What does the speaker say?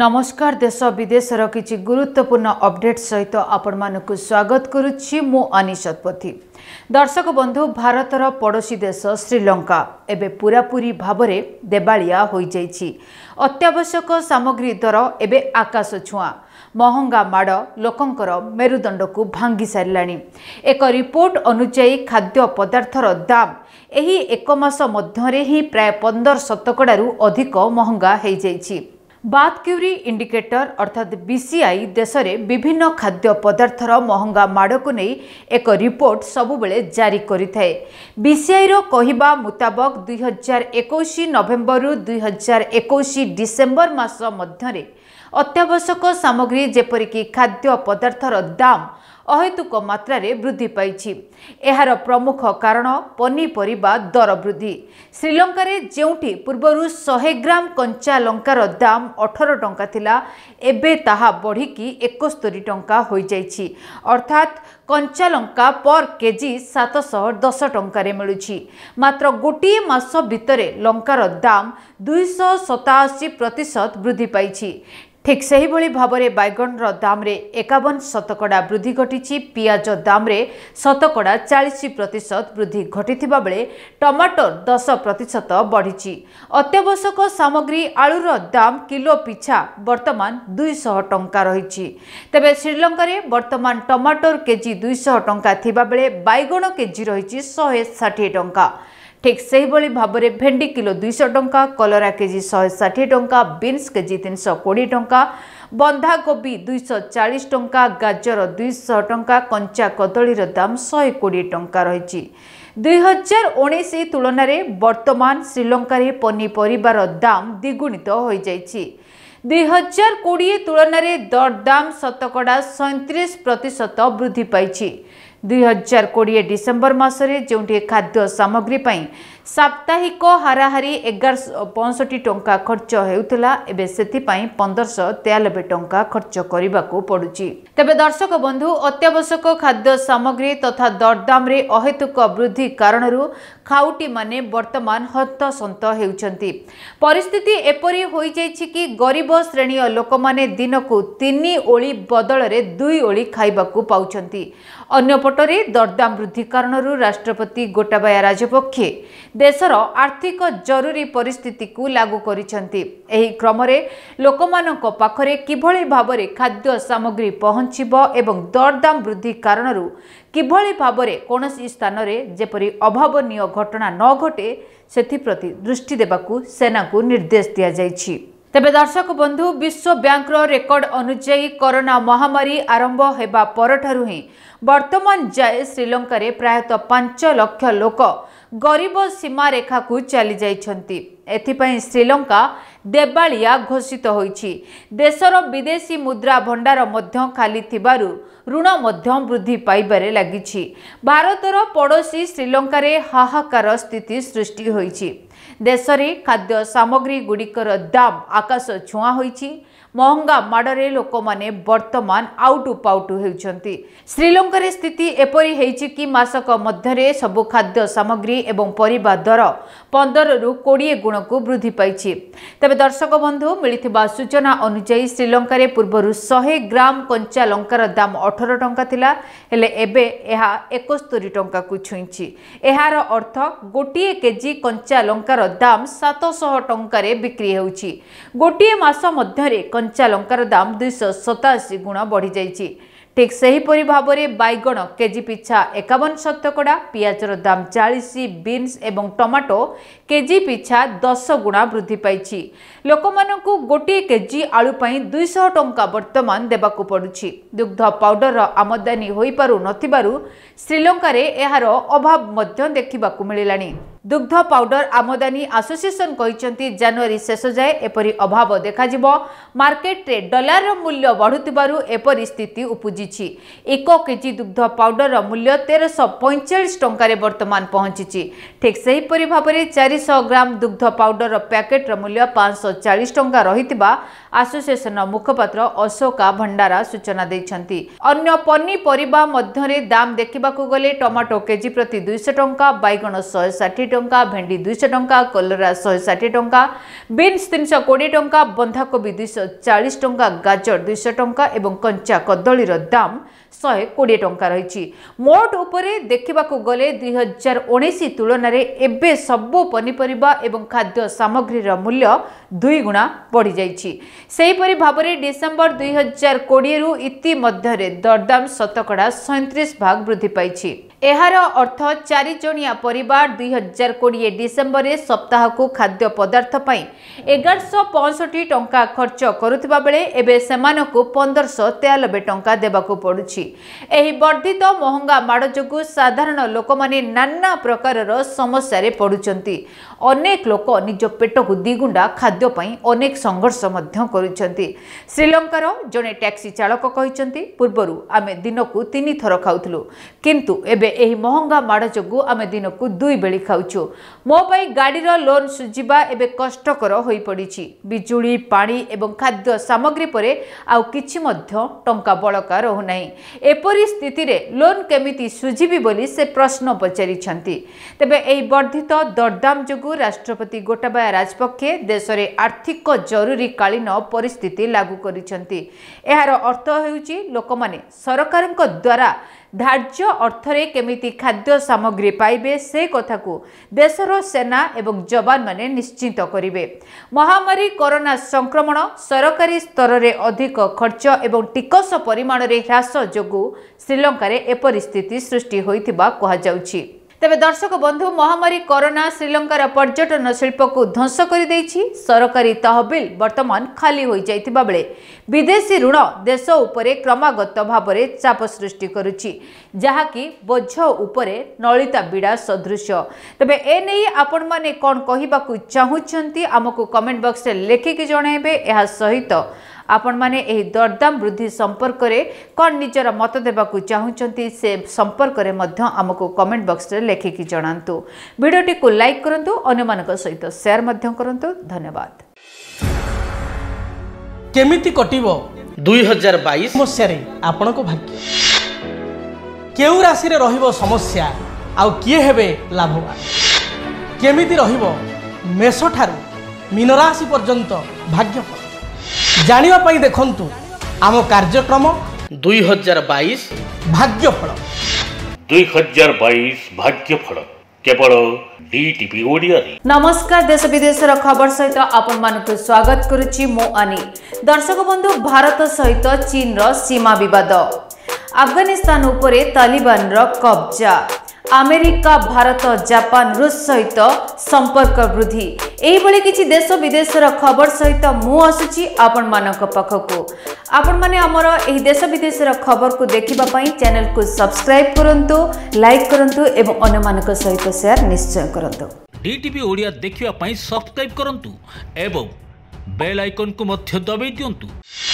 ନମସ୍କାର ଦେଶ ବିଦେଶର କିଛି ଗୁରୁତ୍ୱପୂର୍ଣ୍ଣ ଅପଡେଟ୍ ସହିତ ଆପଣମାନଙ୍କୁ ସ୍ୱାଗତ କରୁଛି ମୁଁ ଅନି ଶତପଥୀ ଦର୍ଶକ ବନ୍ଧୁ ଭାରତର ପଡ଼ୋଶୀ ଦେଶ ଶ୍ରୀଲଙ୍କା ଏବେ ପୂରାପୂରି ଭାବରେ ଦେବାଳିଆ ହୋଇଯାଇଛି ଅତ୍ୟାବଶ୍ୟକ ସାମଗ୍ରୀ ଦର ଏବେ ଆକାଶ ଛୁଆଁ ମହଙ୍ଗା ମାଡ଼ ଲୋକଙ୍କର ମେରୁଦଣ୍ଡକୁ ଭାଙ୍ଗି ସାରିଲାଣି ଏକ ରିପୋର୍ଟ ଅନୁଯାୟୀ ଖାଦ୍ୟ ପଦାର୍ଥର ଦାମ୍ ଏହି ଏକ ମାସ ମଧ୍ୟରେ ହିଁ ପ୍ରାୟ ପନ୍ଦର ଶତକଡ଼ାରୁ ଅଧିକ ମହଙ୍ଗା ହୋଇଯାଇଛି ବାତ୍ କ୍ୟୁରି ଇଣ୍ଡିକେଟର ଅର୍ଥାତ୍ ବିସିଆଇ ଦେଶରେ ବିଭିନ୍ନ ଖାଦ୍ୟ ପଦାର୍ଥର ମହଙ୍ଗା ମାଡ଼କୁ ନେଇ ଏକ ରିପୋର୍ଟ ସବୁବେଳେ ଜାରି କରିଥାଏ ବିସିଆଇର କହିବା ମୁତାବକ ଦୁଇହଜାର ଏକୋଇଶ ନଭେମ୍ବରରୁ ଦୁଇହଜାର ଏକୋଇଶ ଡିସେମ୍ବର ମାସ ମଧ୍ୟରେ ଅତ୍ୟାବଶ୍ୟକ ସାମଗ୍ରୀ ଯେପରିକି ଖାଦ୍ୟ ପଦାର୍ଥର ଦାମ୍ ଅହେତୁକ ମାତ୍ରାରେ ବୃଦ୍ଧି ପାଇଛି ଏହାର ପ୍ରମୁଖ କାରଣ ପନିପରିବା ଦର ବୃଦ୍ଧି ଶ୍ରୀଲଙ୍କାରେ ଯେଉଁଠି ପୂର୍ବରୁ ଶହେ ଗ୍ରାମ କଞ୍ଚା ଲଙ୍କାର ଦାମ ଅଠର ଟଙ୍କା ଥିଲା ଏବେ ତାହା ବଢ଼ିକି ଏକସ୍ତରୀ ଟଙ୍କା ହୋଇଯାଇଛି ଅର୍ଥାତ୍ କଞ୍ଚା ଲଙ୍କା ପର୍ କେଜି ସାତଶହ ଦଶ ଟଙ୍କାରେ ମିଳୁଛି ମାତ୍ର ଗୋଟିଏ ମାସ ଭିତରେ ଲଙ୍କାର ଦାମ ଦୁଇଶହ ସତାଅଶୀ ପ୍ରତିଶତ ବୃଦ୍ଧି ପାଇଛି ଠିକ୍ ସେହିଭଳି ଭାବରେ ବାଇଗଣର ଦାମ୍ରେ ଏକାବନ ଶତକଡ଼ା ବୃଦ୍ଧି ଘଟିଛି ପିଆଜ ଦାମ୍ରେ ଶତକଡ଼ା ଚାଳିଶ ପ୍ରତିଶତ ବୃଦ୍ଧି ଘଟିଥିବା ବେଳେ ଟମାଟୋର ଦଶ ପ୍ରତିଶତ ବଢ଼ିଛି ଅତ୍ୟାବଶ୍ୟକ ସାମଗ୍ରୀ ଆଳୁର ଦାମ୍ କିଲୋ ପିଛା ବର୍ତ୍ତମାନ ଦୁଇଶହ ଟଙ୍କା ରହିଛି ତେବେ ଶ୍ରୀଲଙ୍କାରେ ବର୍ତ୍ତମାନ ଟମାଟୋର କେଜି ଦୁଇଶହ ଟଙ୍କା ଥିବାବେଳେ ବାଇଗଣ କେଜି ରହିଛି ଶହେ ଷାଠିଏ ଟଙ୍କା ଠିକ୍ ସେହିଭଳି ଭାବରେ ଭେଣ୍ଡି କିଲୋ ଦୁଇଶହ ଟଙ୍କା କଲରା କେଜି ଶହେ ଷାଠିଏ ଟଙ୍କା ବିନ୍ସ କେଜି ତିନିଶହ କୋଡ଼ିଏ ଟଙ୍କା ବନ୍ଧାକୋବି ଦୁଇଶହ ଚାଳିଶ ଟଙ୍କା ଗାଜର ଦୁଇଶହ ଟଙ୍କା କଞ୍ଚା କଦଳୀର ଦାମ୍ ଶହେ କୋଡ଼ିଏ ଟଙ୍କା ରହିଛି ଦୁଇହଜାର ଉଣେଇଶ ତୁଳନାରେ ବର୍ତ୍ତମାନ ଶ୍ରୀଲଙ୍କାରେ ପନିପରିବାର ଦାମ୍ ଦ୍ୱିଗୁଣିତ ହୋଇଯାଇଛି ଦୁଇହଜାର କୋଡ଼ିଏ ତୁଳନାରେ ଦରଦାମ ଶତକଡ଼ା ସଇଁତିରିଶ ପ୍ରତିଶତ ବୃଦ୍ଧି ପାଇଛି ଦୁଇହଜାର କୋଡ଼ିଏ ଡିସେମ୍ବର ମାସରେ ଯେଉଁଠି ଖାଦ୍ୟ ସାମଗ୍ରୀ ପାଇଁ ସାପ୍ତାହିକ ହାରାହାରି ଏଗାରଶହ ପଞ୍ଚଷଠି ଟଙ୍କା ଖର୍ଚ୍ଚ ହେଉଥିଲା ଏବେ ସେଥିପାଇଁ ପନ୍ଦରଶହ ତେୟାନବେ ଟଙ୍କା ଖର୍ଚ୍ଚ କରିବାକୁ ପଡ଼ୁଛି ତେବେ ଦର୍ଶକ ବନ୍ଧୁ ଅତ୍ୟାବଶ୍ୟକ ଖାଦ୍ୟ ସାମଗ୍ରୀ ତଥା ଦରଦାମରେ ଅହେତୁକ ବୃଦ୍ଧି କାରଣରୁ ଖାଉଟିମାନେ ବର୍ତ୍ତମାନ ହନ୍ତସନ୍ତ ହେଉଛନ୍ତି ପରିସ୍ଥିତି ଏପରି ହୋଇଯାଇଛି କି ଗରିବ ଶ୍ରେଣୀୟ ଲୋକମାନେ ଦିନକୁ ତିନି ଓଳି ବଦଳରେ ଦୁଇ ଓଳି ଖାଇବାକୁ ପାଉଛନ୍ତି ଅନ୍ୟପଟରେ ଦରଦାମ ବୃଦ୍ଧି କାରଣରୁ ରାଷ୍ଟ୍ରପତି ଗୋଟାବାୟା ରାଜପକ୍ଷେ ଦେଶର ଆର୍ଥିକ ଜରୁରୀ ପରିସ୍ଥିତିକୁ ଲାଗୁ କରିଛନ୍ତି ଏହି କ୍ରମରେ ଲୋକମାନଙ୍କ ପାଖରେ କିଭଳି ଭାବରେ ଖାଦ୍ୟ ସାମଗ୍ରୀ ପହଞ୍ଚିବ ଏବଂ ଦରଦାମ ବୃଦ୍ଧି କାରଣରୁ କିଭଳି ଭାବରେ କୌଣସି ସ୍ଥାନରେ ଯେପରି ଅଭାବନୀୟ ଘଟଣା ନ ଘଟେ ସେଥିପ୍ରତି ଦୃଷ୍ଟି ଦେବାକୁ ସେନାକୁ ନିର୍ଦ୍ଦେଶ ଦିଆଯାଇଛି ତେବେ ଦର୍ଶକ ବନ୍ଧୁ ବିଶ୍ୱ ବ୍ୟାଙ୍କର ରେକର୍ଡ ଅନୁଯାୟୀ କରୋନା ମହାମାରୀ ଆରମ୍ଭ ହେବା ପରଠାରୁ ହିଁ ବର୍ତ୍ତମାନ ଯାଏ ଶ୍ରୀଲଙ୍କାରେ ପ୍ରାୟତଃ ପାଞ୍ଚ ଲକ୍ଷ ଲୋକ ଗରିବ ସୀମାରେଖାକୁ ଚାଲିଯାଇଛନ୍ତି ଏଥିପାଇଁ ଶ୍ରୀଲଙ୍କା ଦେବାଳିଆ ଘୋଷିତ ହୋଇଛି ଦେଶର ବିଦେଶୀ ମୁଦ୍ରା ଭଣ୍ଡାର ମଧ୍ୟ ଖାଲି ଥିବାରୁ ଋଣ ମଧ୍ୟ ବୃଦ୍ଧି ପାଇବାରେ ଲାଗିଛି ଭାରତର ପଡ଼ୋଶୀ ଶ୍ରୀଲଙ୍କାରେ ହାହାକାର ସ୍ଥିତି ସୃଷ୍ଟି ହୋଇଛି ଦେଶରେ ଖାଦ୍ୟ ସାମଗ୍ରୀଗୁଡ଼ିକର ଦାମ୍ ଆକାଶ ଛୁଆଁ ହୋଇଛି ମହଙ୍ଗା ମାଡ଼ରେ ଲୋକମାନେ ବର୍ତ୍ତମାନ ଆଉଟୁ ପାଉଟୁ ହେଉଛନ୍ତି ଶ୍ରୀଲଙ୍କାରେ ସ୍ଥିତି ଏପରି ହେଉଛି କି ମାସକ ମଧ୍ୟରେ ସବୁ ଖାଦ୍ୟ ସାମଗ୍ରୀ ଏବଂ ପରିବା ଦର ପନ୍ଦରରୁ କୋଡ଼ିଏ ଗୁଣକୁ ବୃଦ୍ଧି ପାଇଛି ତେବେ ଦର୍ଶକ ବନ୍ଧୁ ମିଳିଥିବା ସୂଚନା ଅନୁଯାୟୀ ଶ୍ରୀଲଙ୍କାରେ ପୂର୍ବରୁ ଶହେ ଗ୍ରାମ କଞ୍ଚା ଲଙ୍କାର ଦାମ୍ ଅଠର ଟଙ୍କା ଥିଲା ହେଲେ ଏବେ ଏହା ଏକସ୍ତରି ଟଙ୍କାକୁ ଛୁଇଁଛି ଏହାର ଅର୍ଥ ଗୋଟିଏ କେଜି କଞ୍ଚା ଲଙ୍କାର ଦାମ୍ ସାତଶହ ଟଙ୍କାରେ ବିକ୍ରି ହେଉଛି ଗୋଟିଏ ମାସ ମଧ୍ୟରେ କଞ୍ଚା ଲଙ୍କାର ଦାମ୍ ଦୁଇଶହ ସତାଅଶୀ ଗୁଣ ବଢ଼ିଯାଇଛି ঠিক ସେହିପରି ଭାବରେ ବାଇଗଣ କେଜି ପିଛା ଏକାବନ ଶତକଡ଼ା ପିଆଜର ଦାମ୍ ଚାଳିଶ ବିନ୍ସ ଏବଂ ଟମାଟୋ କେଜି ପିଛା ଦଶ ଗୁଣା ବୃଦ୍ଧି ପାଇଛି ଲୋକମାନଙ୍କୁ ଗୋଟିଏ କେଜି ଆଳୁ ପାଇଁ ଦୁଇଶହ ଟଙ୍କା ବର୍ତ୍ତମାନ ଦେବାକୁ ପଡ଼ୁଛି ଦୁଗ୍ଧ ପାଉଡରର ଆମଦାନୀ ହୋଇପାରୁନଥିବାରୁ ଶ୍ରୀଲଙ୍କାରେ ଏହାର ଅଭାବ ମଧ୍ୟ ଦେଖିବାକୁ ମିଳିଲାଣି ଦୁଗ୍ଧ ପାଉଡର ଆମଦାନୀ ଆସୋସିଏସନ୍ କହିଛନ୍ତି ଜାନୁଆରୀ ଶେଷ ଯାଏଁ ଏପରି ଅଭାବ ଦେଖାଯିବ ମାର୍କେଟରେ ଡଲାରର ମୂଲ୍ୟ ବଢ଼ୁଥିବାରୁ ଏପରି ସ୍ଥିତି ଉପୁଜିଛି ପହଞ୍ଚିଛି ଏକ କେଜି ଦୁଗ୍ଧ ପାଉଡରର ମୂଲ୍ୟ ତେରଶହ ପଇଁଚାଳିଶ ଟଙ୍କାରେ ବର୍ତ୍ତମାନ ପହଞ୍ଚିଛି ଠିକ୍ ସେହିପରି ଭାବରେ ଚାରିଶହ ଗ୍ରାମ ଦୁଗ୍ଧ ପାଉଡରର ପ୍ୟାକେଟର ମୂଲ୍ୟ ପାଞ୍ଚଶହ ଚାଳିଶ ଟଙ୍କା ରହିଥିବା ଆସୋସିଏସନର ମୁଖପାତ୍ର ଅଶୋକା ଭଣ୍ଡାରା ସୂଚନା ଦେଇଛନ୍ତି ଅନ୍ୟ ପନିପରିବା ମଧ୍ୟରେ ଦାମ୍ ଦେଖିବାକୁ ଗଲେ ଟମାଟୋ କେଜି ପ୍ରତି ଦୁଇଶହ ଟଙ୍କା ବାଇଗଣ ଶହେ ଷାଠିଏ ଟଙ୍କା ଭେଣ୍ଡି ଦୁଇଶହ ଟଙ୍କା କଲରା ଶହେ ଷାଠିଏ ଟଙ୍କା ବିନ୍ସ ତିନିଶହ କୋଡ଼ିଏ ଟଙ୍କା ବନ୍ଧାକୋବି ଦୁଇଶହ ଚାଳିଶ ଟଙ୍କା ଗାଜର ଦୁଇଶହ ଟଙ୍କା ଏବଂ କଞ୍ଚା କଦଳୀର ଦାମ୍ ଶହେ କୋଡ଼ିଏ ଟଙ୍କା ରହିଛି ମୋଟ ଉପରେ ଦେଖିବାକୁ ଗଲେ ଦୁଇହଜାର ଉଣେଇଶ ତୁଳନାରେ ଏବେ ସବୁ ପନିପରିବା ଏବଂ ଖାଦ୍ୟ ସାମଗ୍ରୀର ମୂଲ୍ୟ ଦୁଇଗୁଣା ବଢ଼ିଯାଇଛି ସେହିପରି ଭାବରେ ଡିସେମ୍ବର ଦୁଇହଜାର କୋଡ଼ିଏରୁ ଇତିମଧ୍ୟରେ ଦରଦାମ ଶତକଡ଼ା ସଇଁତିରିଶ ଭାଗ ବୃଦ୍ଧି ପାଇଛି ଏହାର ଅର୍ଥ ଚାରିଜଣିଆ ପରିବାର ଦୁଇ ହଜାର କୋଡ଼ିଏ ଡିସେମ୍ବରରେ ସପ୍ତାହକୁ ଖାଦ୍ୟ ପଦାର୍ଥ ପାଇଁ ଏଗାରଶହ ପଞ୍ଚଷଠି ଟଙ୍କା ଖର୍ଚ୍ଚ କରୁଥିବା ବେଳେ ଏବେ ସେମାନଙ୍କୁ ପନ୍ଦରଶହ ତେୟାନବେ ଟଙ୍କା ଦେବାକୁ ପଡ଼ୁଛି ଏହି ବର୍ଦ୍ଧିତ ମହଙ୍ଗା ମାଡ଼ ଯୋଗୁଁ ସାଧାରଣ ଲୋକମାନେ ନାନା ପ୍ରକାରର ସମସ୍ୟାରେ ପଡ଼ୁଛନ୍ତି ଅନେକ ଲୋକ ନିଜ ପେଟକୁ ଦ୍ୱିଗୁଣ୍ଡା ଖାଦ୍ୟ ପାଇଁ ଅନେକ ସଂଘର୍ଷ ମଧ୍ୟ କରୁଛନ୍ତି ଶ୍ରୀଲଙ୍କାର ଜଣେ ଟ୍ୟାକ୍ସି ଚାଳକ କହିଛନ୍ତି ପୂର୍ବରୁ ଆମେ ଦିନକୁ ତିନି ଥର ଖାଉଥିଲୁ କିନ୍ତୁ ଏବେ ଏହି ମହଙ୍ଗା ମାଡ଼ ଯୋଗୁଁ ଆମେ ଦିନକୁ ଦୁଇ ବେଳି ଖାଉଛୁ ମୋ ପାଇଁ ଗାଡ଼ିର ଲୋନ୍ ସୁଝିବା ଏବେ କଷ୍ଟକର ହୋଇପଡ଼ିଛି ବିଜୁଳି ପାଣି ଏବଂ ଖାଦ୍ୟ ସାମଗ୍ରୀ ପରେ ଆଉ କିଛି ମଧ୍ୟ ଟଙ୍କା ବଳକା ରହୁନାହିଁ ଏପରି ସ୍ଥିତିରେ ଲୋନ୍ କେମିତି ସୁଝିବି ବୋଲି ସେ ପ୍ରଶ୍ନ ପଚାରିଛନ୍ତି ତେବେ ଏହି ବର୍ଦ୍ଧିତ ଦରଦାମ ଯୋଗୁଁ ରାଷ୍ଟ୍ରପତି ଗୋଟାବାୟା ରାଜପକ୍ଷେ ଦେଶରେ ଆର୍ଥିକ ଜରୁରୀକାଳୀନ ପରିସ୍ଥିତି ଲାଗୁ କରିଛନ୍ତି ଏହାର ଅର୍ଥ ହେଉଛି ଲୋକମାନେ ସରକାରଙ୍କ ଦ୍ୱାରା ଧାର୍ଯ୍ୟ ଅର୍ଥରେ କେମିତି ଖାଦ୍ୟ ସାମଗ୍ରୀ ପାଇବେ ସେ କଥାକୁ ଦେଶର ସେନା ଏବଂ ଯବାନମାନେ ନିଶ୍ଚିତ କରିବେ ମହାମାରୀ କରୋନା ସଂକ୍ରମଣ ସରକାରୀ ସ୍ତରରେ ଅଧିକ ଖର୍ଚ୍ଚ ଏବଂ ଟିକସ ପରିମାଣରେ ହ୍ରାସ ଯୋଗୁଁ ଶ୍ରୀଲଙ୍କାରେ ଏପରି ସ୍ଥିତି ସୃଷ୍ଟି ହୋଇଥିବା କୁହାଯାଉଛି তবে দর্শক বন্ধু মহামারী করোনা শ্রীলঙ্কার পর্যটন শিল্পকু ধ্বংস করেদেইছি সরকারি তহবিল বর্তমান খালি হয়ে যাই বেড়ে বিদেশী ঋণ দেশ উপরে ক্রমাগত ভাবে চাপ সৃষ্টি করুছি যাকি ବୋଝ ଉପରେ ନଳିତା ବିଡ଼ା ସଦୃଶ ତେବେ ଏନେଇ ଆପଣମାନେ କ'ଣ କହିବାକୁ ଚାହୁଁଛନ୍ତି ଆମକୁ କମେଣ୍ଟ ବକ୍ସରେ ଲେଖିକି ଜଣାଇବେ ଏହା ସହିତ ଆପଣମାନେ ଏହି ଦରଦାମ ବୃଦ୍ଧି ସମ୍ପର୍କରେ କ'ଣ ନିଜର ମତ ଦେବାକୁ ଚାହୁଁଛନ୍ତି ସେ ସମ୍ପର୍କରେ ମଧ୍ୟ ଆମକୁ କମେଣ୍ଟ ବକ୍ସରେ ଲେଖିକି ଜଣାନ୍ତୁ ଭିଡ଼ିଓଟିକୁ ଲାଇକ୍ କରନ୍ତୁ ଅନ୍ୟମାନଙ୍କ ସହିତ ସେୟାର ମଧ୍ୟ କରନ୍ତୁ ଧନ୍ୟବାଦ କେମିତି କଟିବ ଦୁଇ ହଜାର ବାଇଶ ମସିହାରେ ଆପଣଙ୍କ ଭାଗ୍ୟ କେଉଁ ରାଶିରେ ରହିବ ସମସ୍ୟା ଆଉ କିଏ ହେବେ ଲାଭବାନ କେମିତି ରହିବ ମେଷଠାରୁ ମୀନରାଶି ପର୍ଯ୍ୟନ୍ତ ଭାଗ୍ୟ জাঁয়া দেখুন আম কার্যক্রম দুই হাজার বাইশ ভাগ্যফল দুই হাজার বাইশ ভাগ্যফল কেবল ডিটিভি ওড়িয়ারে নমস্কার দেশ বিদেশর খবর সহিত আপনার স্বাগত করুছি মু আনি দর্শক বন্ধু ভারত সহিত চীনর সীমা বিবাদ আফগানিস্তান উপরে তালিবানর কবজা ଆମେରିକା ଭାରତ ଜାପାନ ରୁଷ ସହିତ ସମ୍ପର୍କ ବୃଦ୍ଧି ଏଇଭଳି କିଛି ଦେଶ ବିଦେଶର ଖବର ସହିତ ମୁଁ ଆସୁଛି ଆପଣମାନଙ୍କ ପାଖକୁ ଆପଣମାନେ ଆମର ଏହି ଦେଶ ବିଦେଶର ଖବରକୁ ଦେଖିବା ପାଇଁ ଚ୍ୟାନେଲକୁ ସବସ୍କ୍ରାଇବ୍ କରନ୍ତୁ ଲାଇକ୍ କରନ୍ତୁ ଏବଂ ଅନ୍ୟମାନଙ୍କ ସହିତ ସେୟାର ନିଶ୍ଚୟ କରନ୍ତୁ ଡିଟିଭି ଓଡ଼ିଆ ଦେଖିବା ପାଇଁ ସବସ୍କ୍ରାଇବ୍ କରନ୍ତୁ ଏବଂ ବେଲ୍ ଆଇକନ୍କୁ ମଧ୍ୟ ଦବାଇ ଦିଅନ୍ତୁ